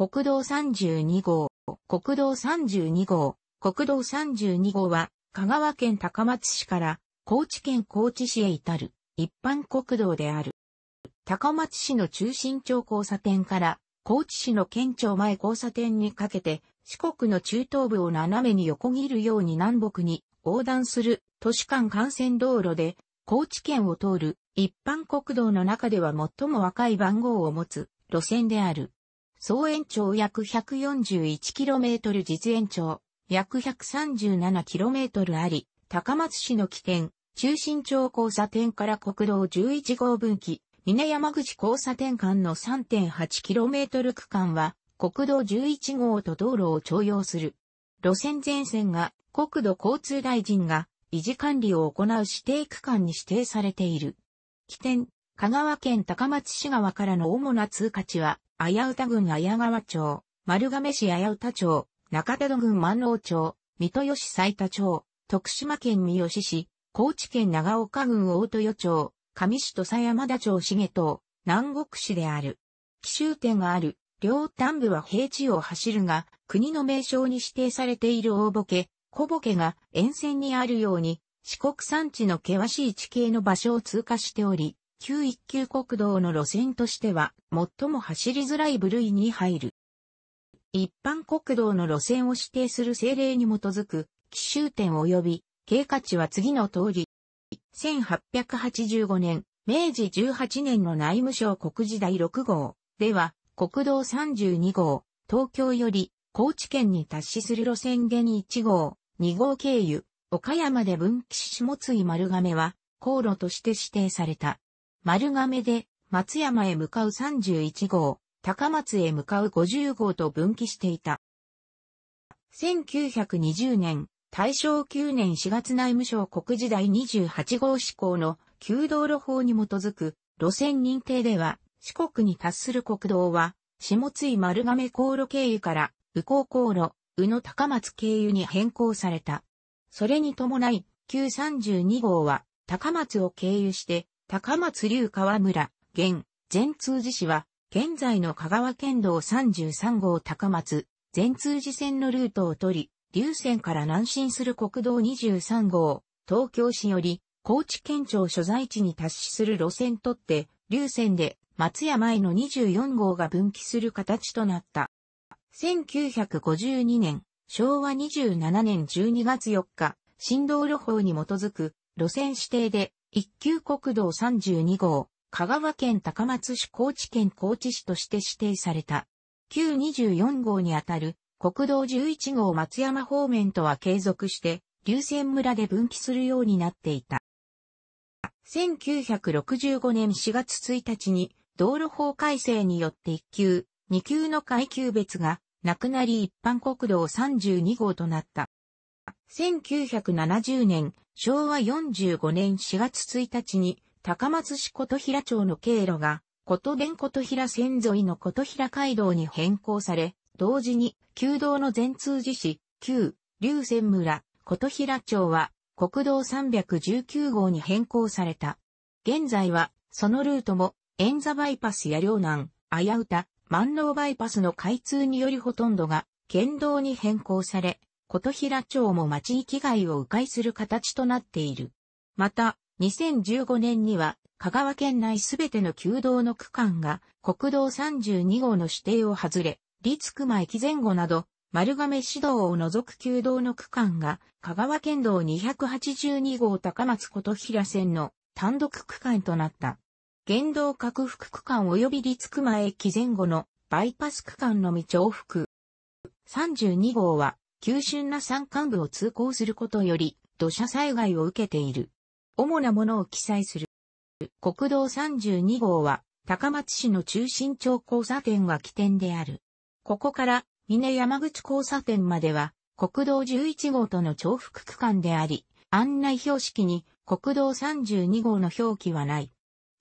国道32号、国道32号、国道32号は、香川県高松市から高知県高知市へ至る一般国道である。高松市の中心町交差点から高知市の県庁前交差点にかけて四国の中東部を斜めに横切るように南北に横断する都市間幹線道路で高知県を通る一般国道の中では最も若い番号を持つ路線である。総延長約 141km 実延長、約 137km あり、高松市の起点、中心町交差点から国道11号分岐、峰山口交差点間の 3.8km 区間は、国道11号と道路を徴用する。路線全線が国土交通大臣が維持管理を行う指定区間に指定されている。起点、香川県高松市側からの主な通過地は、綾歌郡綾川町、丸亀市綾歌町、中田戸郡万能町、三豊市最田町、徳島県三好市、高知県長岡郡大豊町、上市と佐山田町重島、南国市である。奇襲点がある、両端部は平地を走るが、国の名称に指定されている大ボケ、小ボケが沿線にあるように、四国山地の険しい地形の場所を通過しており、旧一級国道の路線としては、最も走りづらい部類に入る。一般国道の路線を指定する政令に基づく、奇襲点及び、経過値は次の通り。1885年、明治18年の内務省国時代6号では、国道32号、東京より高知県に達しする路線現1号、2号経由、岡山で分岐し下津井丸亀は、航路として指定された。丸亀で松山へ向かう31号、高松へ向かう50号と分岐していた。1920年、大正9年4月内務省国時代28号施行の旧道路法に基づく路線認定では、四国に達する国道は、下津井丸亀航路経由から、宇高航路、宇野高松経由に変更された。それに伴い、旧32号は、高松を経由して、高松流川村、現、全通寺市は、現在の香川県道33号高松、全通寺線のルートを取り、流線から南進する国道23号、東京市より、高知県庁所在地に達しする路線とって、流線で松屋前の24号が分岐する形となった。1952年、昭和27年12月4日、新道路法に基づく路線指定で一級国道32号、香川県高松市高知県高知市として指定された。旧24号にあたる国道11号松山方面とは継続して、流線村で分岐するようになっていた。1965年4月1日に道路法改正によって1級、2級の階級別がなくなり一般国道32号となった。1970年、昭和45年4月1日に、高松市琴平町の経路が、琴電琴平線沿いの琴平街道に変更され、同時に、旧道の全通寺市、旧、龍泉村、琴平町は、国道319号に変更された。現在は、そのルートも、円座バイパスや両南、綾歌、万能バイパスの開通によりほとんどが、県道に変更され、琴平町も町域外を迂回する形となっている。また、2015年には、香川県内すべての旧道の区間が国道32号の指定を外れ、立熊駅前後など、丸亀市道を除く旧道の区間が香川県道282号高松琴平線の単独区間となった。原道各幅区間及び立熊駅前後のバイパス区間のみ重複。32号は急峻な山間部を通行することより、土砂災害を受けている。主なものを記載する。国道32号は、高松市の中心町交差点が起点である。ここから、峰山口交差点までは、国道11号との重複区間であり、案内標識に国道32号の表記はない。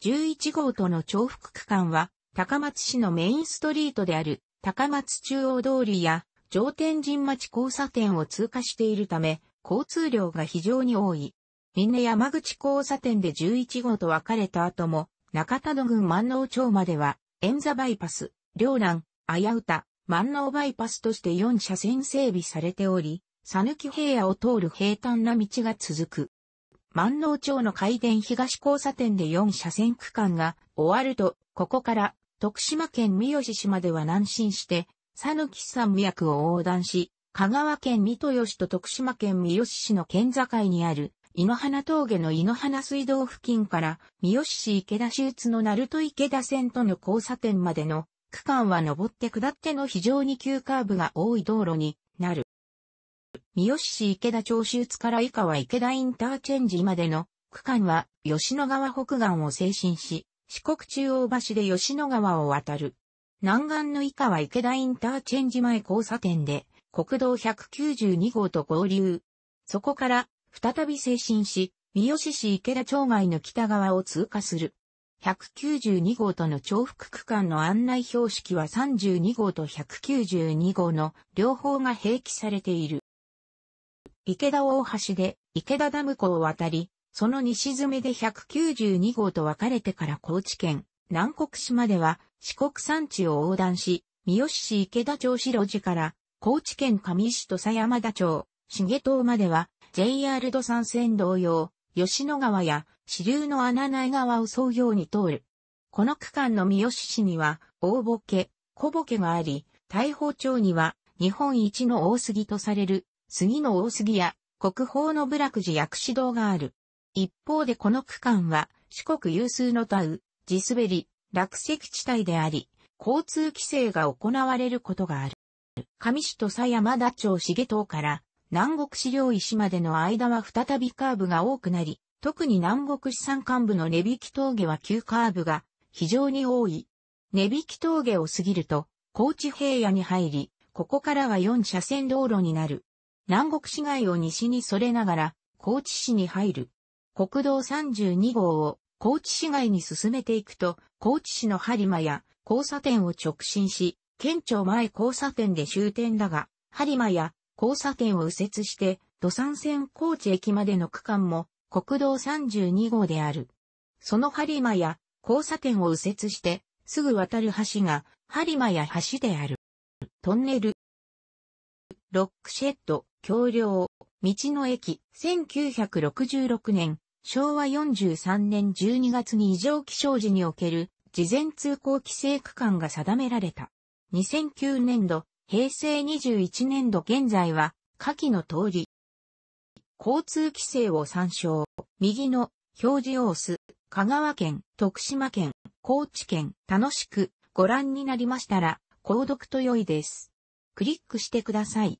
11号との重複区間は、高松市のメインストリートである、高松中央通りや、上天神町交差点を通過しているため、交通量が非常に多い。峰山口交差点で11号と分かれた後も、中田野郡万能町までは、円座バイパス、両蘭、綾歌、万能バイパスとして4車線整備されており、佐抜平野を通る平坦な道が続く。万能町の海電東交差点で4車線区間が終わると、ここから徳島県三好市までは南進して、讃岐山脈を横断し、香川県三豊市と徳島県三好市の県境にある、井の花峠の井の花水道付近から、三好市池田市津の鳴門池田線との交差点までの区間は上って下っての非常に急カーブが多い道路になる。三好市池田町周津から以下は池田インターチェンジまでの区間は吉野川北岸を精神し、四国中央橋で吉野川を渡る。南岸の以下は池田インターチェンジ前交差点で、国道192号と合流。そこから、再び精進し、三好市池田町外の北側を通過する。192号との重複区間の案内標識は32号と192号の両方が併記されている。池田大橋で池田ダム湖を渡り、その西詰めで192号と分かれてから高知県、南国市までは四国山地を横断し、三好市池田町白路から高知県上市土佐山田町、重東までは JR 土山線同様、吉野川や支流の穴内川を沿うように通る。この区間の三好市には大ボケ、小ボケがあり、大宝町には日本一の大杉とされる杉の大杉や国宝の部落寺薬師堂がある。一方でこの区間は四国有数のタウ、地滑り、落石地帯であり、交通規制が行われることがある。上市と佐山田町重東から南国市領石までの間は再びカーブが多くなり、特に南国市山間部の根引峠は急カーブが非常に多い。根引峠を過ぎると、高知平野に入り、ここからは4車線道路になる。南国市街を西にそれながら、高知市に入る。国道32号を高知市街に進めていくと、高知市の播磨や交差点を直進し、県庁前交差点で終点だが、播磨や交差点を右折して、土産線高知駅までの区間も国道32号である。その播磨や交差点を右折して、すぐ渡る橋が、播磨や橋である。トンネル、ロックシェッド、橋梁、道の駅、1966年、昭和43年12月に異常気象時における事前通行規制区間が定められた。2009年度、平成21年度現在は、下記の通り。交通規制を参照。右の表示を押す。香川県、徳島県、高知県、楽しくご覧になりましたら、購読と良いです。クリックしてください。